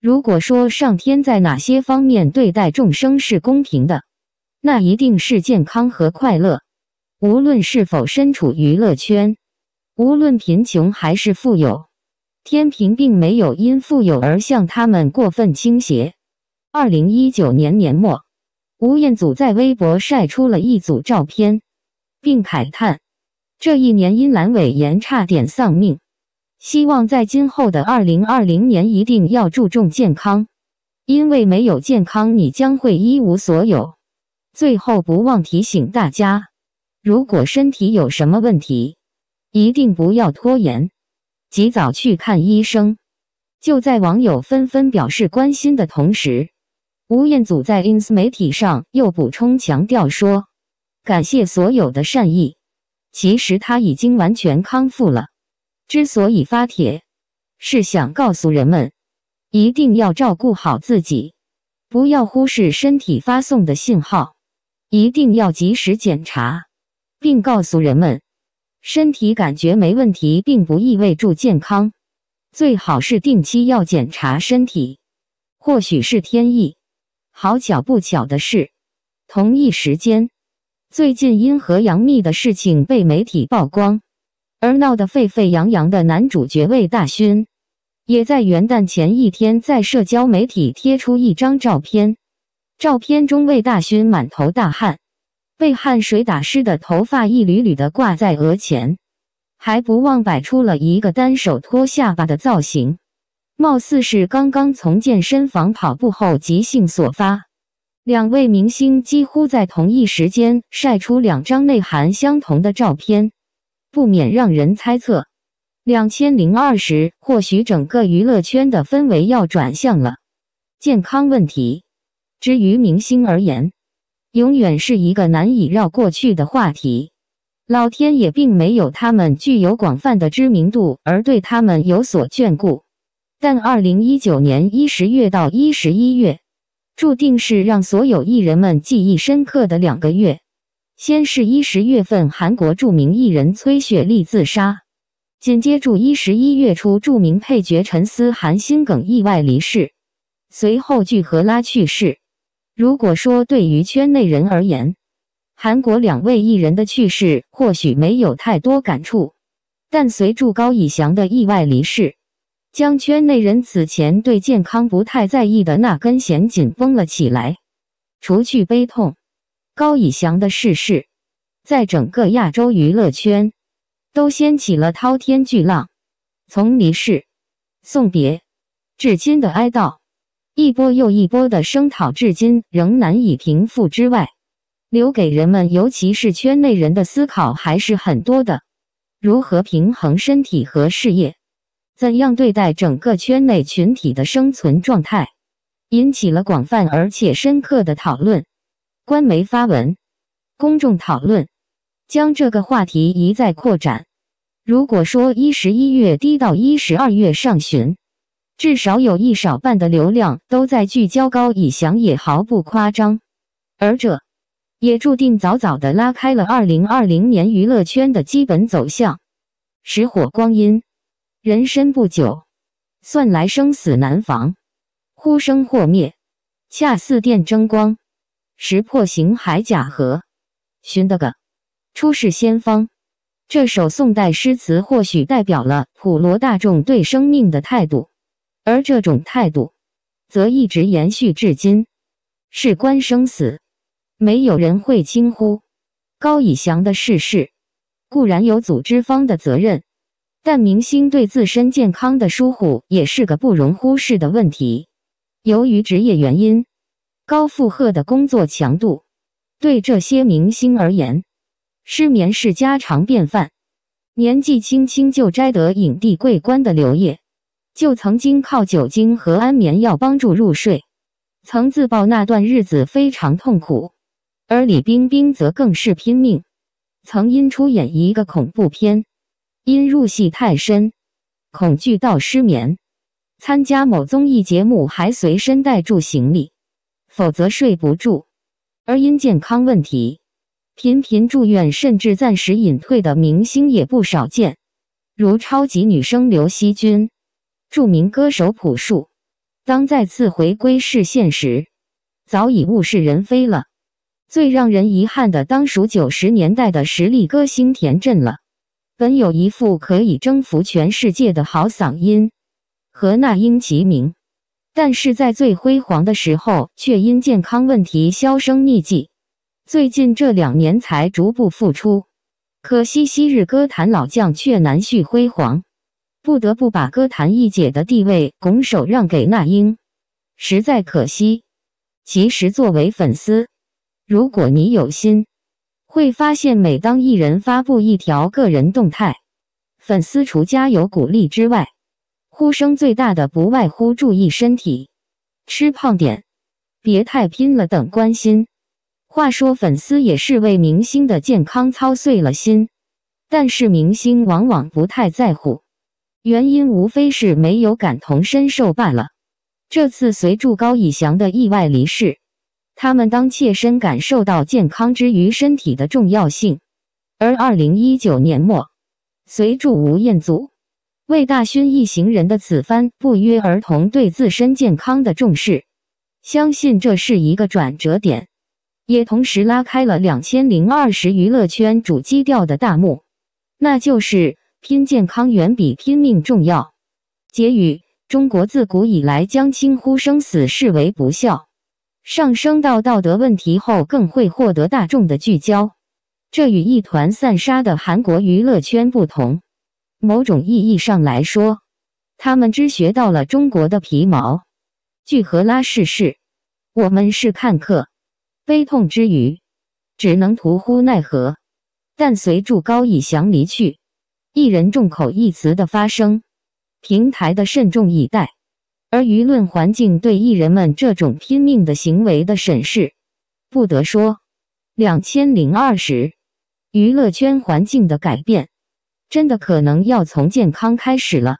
如果说上天在哪些方面对待众生是公平的，那一定是健康和快乐。无论是否身处娱乐圈，无论贫穷还是富有，天平并没有因富有而向他们过分倾斜。二零一九年年末，吴彦祖在微博晒出了一组照片，并慨叹这一年因阑尾炎差点丧命。希望在今后的二零二零年一定要注重健康，因为没有健康，你将会一无所有。最后不忘提醒大家，如果身体有什么问题，一定不要拖延，及早去看医生。就在网友纷纷表示关心的同时，吴彦祖在 ins 媒体上又补充强调说：“感谢所有的善意，其实他已经完全康复了。”之所以发帖，是想告诉人们，一定要照顾好自己，不要忽视身体发送的信号，一定要及时检查，并告诉人们，身体感觉没问题并不意味住健康，最好是定期要检查身体。或许是天意，好巧不巧的是，同一时间，最近因和杨幂的事情被媒体曝光。而闹得沸沸扬扬的男主角魏大勋，也在元旦前一天在社交媒体贴出一张照片。照片中，魏大勋满头大汗，被汗水打湿的头发一缕缕的挂在额前，还不忘摆出了一个单手托下巴的造型，貌似是刚刚从健身房跑步后即兴所发。两位明星几乎在同一时间晒出两张内涵相同的照片。不免让人猜测，两千零二十或许整个娱乐圈的氛围要转向了。健康问题，之于明星而言，永远是一个难以绕过去的话题。老天也并没有他们具有广泛的知名度而对他们有所眷顾。但二零一九年一十月到一十一月，注定是让所有艺人们记忆深刻的两个月。先是一十月份，韩国著名艺人崔雪莉自杀；紧接着一十一月初，著名配角陈思涵心梗意外离世；随后，具荷拉去世。如果说对于圈内人而言，韩国两位艺人的去世或许没有太多感触，但随住高以翔的意外离世，将圈内人此前对健康不太在意的那根弦紧绷了起来，除去悲痛。高以翔的逝世，在整个亚洲娱乐圈都掀起了滔天巨浪。从离世、送别，至今的哀悼，一波又一波的声讨，至今仍难以平复。之外，留给人们，尤其是圈内人的思考还是很多的：如何平衡身体和事业？怎样对待整个圈内群体的生存状态？引起了广泛而且深刻的讨论。官媒发文，公众讨论，将这个话题一再扩展。如果说一十一月低到一十二月上旬，至少有一少半的流量都在聚焦高以翔，也毫不夸张。而这也注定早早的拉开了二零二零年娱乐圈的基本走向。石火光阴，人生不久，算来生死难防，呼声或灭，恰似电争光。识破形骸假合，寻得个出世仙方。这首宋代诗词或许代表了普罗大众对生命的态度，而这种态度则一直延续至今。事关生死，没有人会轻忽。高以翔的逝世固然有组织方的责任，但明星对自身健康的疏忽也是个不容忽视的问题。由于职业原因。高负荷的工作强度，对这些明星而言，失眠是家常便饭。年纪轻轻就摘得影帝桂冠的刘烨，就曾经靠酒精和安眠药帮助入睡，曾自曝那段日子非常痛苦。而李冰冰则更是拼命，曾因出演一个恐怖片，因入戏太深，恐惧到失眠。参加某综艺节目还随身带住行李。否则睡不住，而因健康问题频频住院，甚至暂时隐退的明星也不少见，如超级女声刘惜君、著名歌手朴树。当再次回归视线时，早已物是人非了。最让人遗憾的，当属九十年代的实力歌星田震了。本有一副可以征服全世界的好嗓音，和那英齐名。但是在最辉煌的时候，却因健康问题销声匿迹。最近这两年才逐步复出，可惜昔日歌坛老将却难续辉煌，不得不把歌坛一姐的地位拱手让给那英，实在可惜。其实作为粉丝，如果你有心，会发现每当艺人发布一条个人动态，粉丝除加油鼓励之外，呼声最大的不外乎注意身体、吃胖点、别太拼了等关心。话说，粉丝也是为明星的健康操碎了心，但是明星往往不太在乎，原因无非是没有感同身受罢了。这次随祝高以翔的意外离世，他们当切身感受到健康之于身体的重要性。而二零一九年末，随住吴彦祖。魏大勋一行人的此番不约而同对自身健康的重视，相信这是一个转折点，也同时拉开了两千零二十娱乐圈主基调的大幕，那就是拼健康远比拼命重要。结语：中国自古以来将轻乎生死视为不孝，上升到道德问题后更会获得大众的聚焦，这与一团散沙的韩国娱乐圈不同。某种意义上来说，他们只学到了中国的皮毛。据何拉逝世，我们是看客。悲痛之余，只能徒呼奈何。但随祝高以翔离去，艺人众口一词的发声，平台的慎重以待，而舆论环境对艺人们这种拼命的行为的审视，不得说。两千零二十，娱乐圈环境的改变。真的可能要从健康开始了。